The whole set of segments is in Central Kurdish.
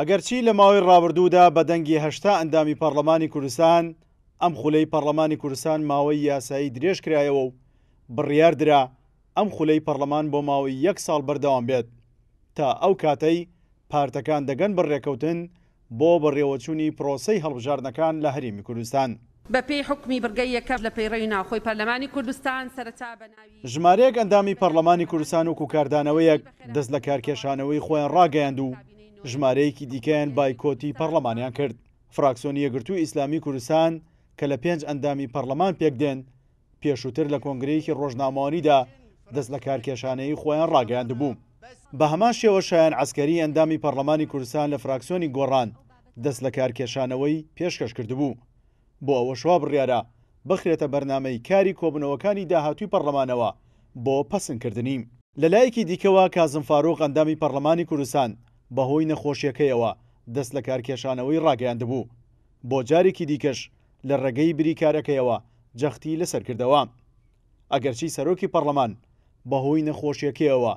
ئەگەرچی لە ماوەی ڕابردوودا بە دەنگی هەشتا ئەندامی پەرلەمانی کوردستان ئەم خولەی پەرلەمانی کوردستان ماوەی یاسایی درێژ کرایەوە و بڕیار درا ئەم خولەی پەرلەمان بۆ ماوەی یەک ساڵ بەردەوام بێت تا ئەو کاتەی پارتەکان دەگەن بڕێکەوتن بۆ بەڕێوەچوونی پرۆسی هەڵبژاردنەکان لە هەریمی کوردستان. بە پێی حکمی بگەی یەکەم لە پەیڕی ناوخۆی پەرلەمانی کوردستان سەرتا بەناوی ژمارەیەک ئەندامی پەرلەمانی کوردستان و کوکاردانەوەیەک دەست لە کارکێشانەوەی خۆیان ڕاگەیاند و ژمارەیەکی دیکەیان بایکۆتی پەرلەمانیان کرد فراکسۆنی یەگرتووی ئیسلامی کوردستان کە لە پێنج ئەندامی پەرلەمان پێکدێن پێشووتر لە کۆنگرەیەکی ڕۆژنامۆریدا دەست لە کارکێشانەی خۆیان ڕاگەاند بوو بە هەمان شێوە شایان ئەسکەری ئەندامی پەرلەمانی کوردستان لە فراکسۆنی گۆڕان دەست لە کارکێشانەوەی پێشکەش کردبوو بۆ ئەوە شوا بڕیارە بخرێتە بەرنمەی کاری کۆبنەوەکانی داهاتووی پەرلەمانەوە بۆ پەسنکردنی لەلایەکی دیکەوە کازم فاروق ئەندامی پەرلەمانی کوردستان بەهۆی نەخۆشیەکەیەوە دەست لە کارکێشانەوەی ڕاگەیاندبوو بۆ جارێکی دیکەش لە ڕێگەی بریکارەکەیەوە جەختی لەسەر کردەوە ئەگەرچی سەرۆکی پەرلەمان بەهۆی نەخۆشیەکەیەوە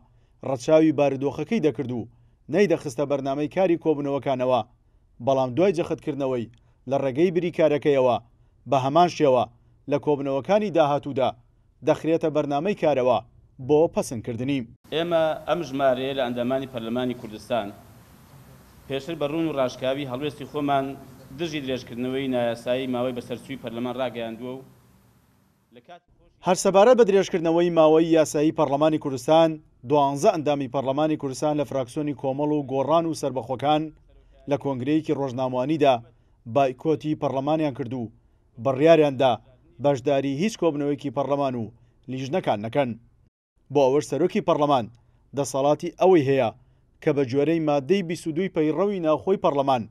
ڕەچاوی بارودۆخەکەی دەکرد و نەیدەخستە بەرنامەی کاری کۆبنەوەکانەوە بەڵام دوای جەخەتکردنەوەی لە ڕێگەی بریکارەکەیەوە بە هەمان شێوە لە کۆبنەوەکانی داهاتوودا دەخرێتە بەرنامەی کارەوە بۆ پەسەندکردنی ئێمە ئەم ژمارەیە لە ئەندەمانی پەرلەمانی کوردستان پێشتر بە ڕوون و ڕاشکاوی هەڵوێستی خۆمان دژی درێژکردنەوەی نایاسایی ماوەی بەسەرچووی پەرلەمان ڕاگەیاندووە و هەر سەبارەت بە درێژکردنەوەی ماوەی یاسایی پەرلەمانی کوردستان دوانزە ئەندامی پەرلەمانی کوردستان لە فراکسیۆنی کۆمەڵ و گۆڕان و سربەخۆکان لە کۆنگرەیەکی ڕۆژناموانیدا بایکۆتی پەرلەمانیان کردو بڕیاریاندا بەشداری هیچ کۆبنەوەیکی پەرلەمان و لیژنەکان نەکەن. بۆ ئەوەش سەرۆکی پەرلەمان دەسەڵاتی ئەوەی هەیە کە بە جۆرەی مادەی بیسودوی پەیڕەوی ناوخۆی پەرلەمان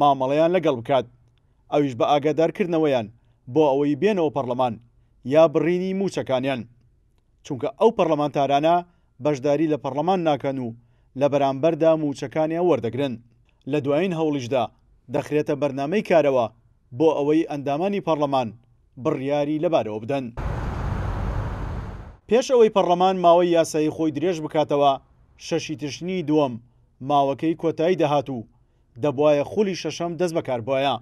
مامەڵەیان لەگەڵ بکات ئەویش بە ئاگادارکردنەوەیان بۆ ئەوەی بێنەوە پەرلەمان یا بڕینی موچەکانیان چونکە ئەو پەرلەمانتارانە بەشداری لە پەرلەمان ناکەن و لە بەرامبەردا موچەکانیان وەردەگرن لە دوایین هەوڵیشدا دەخرێتە بەرنامەی کارەوە بۆ ئەوەی ئەندامانی پەرلەمان بڕیاری لەبارەوە بدەن. پێش ئەوەی پەرلەمان ماوەی یاسایی خۆی درێژ بکاتەوە شەشی تشنی دووەم ماوەکەی کۆتایی دەهاتوو دەبواە خولی شەشەم دەست بەکار بۆیە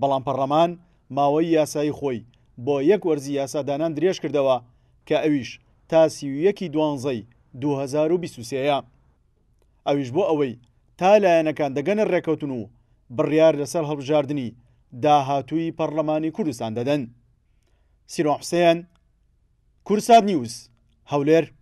بەڵام پەرلەمان ماوەی یاسایی خۆی بۆ یەک وەرزی یاسادانان درێژ کردەوە کە ئەویش تا سیویەکی دوانزەی 2023ە ئەویش بۆ ئەوەی تا لایەنەکان دەگەنە ڕێکەوتن و بڕیار لەسەر هەڵبژاردننی داهاتووی پەرلەمانی کوردستان دەدەن سیرۆحسەیەن Kursa News Havler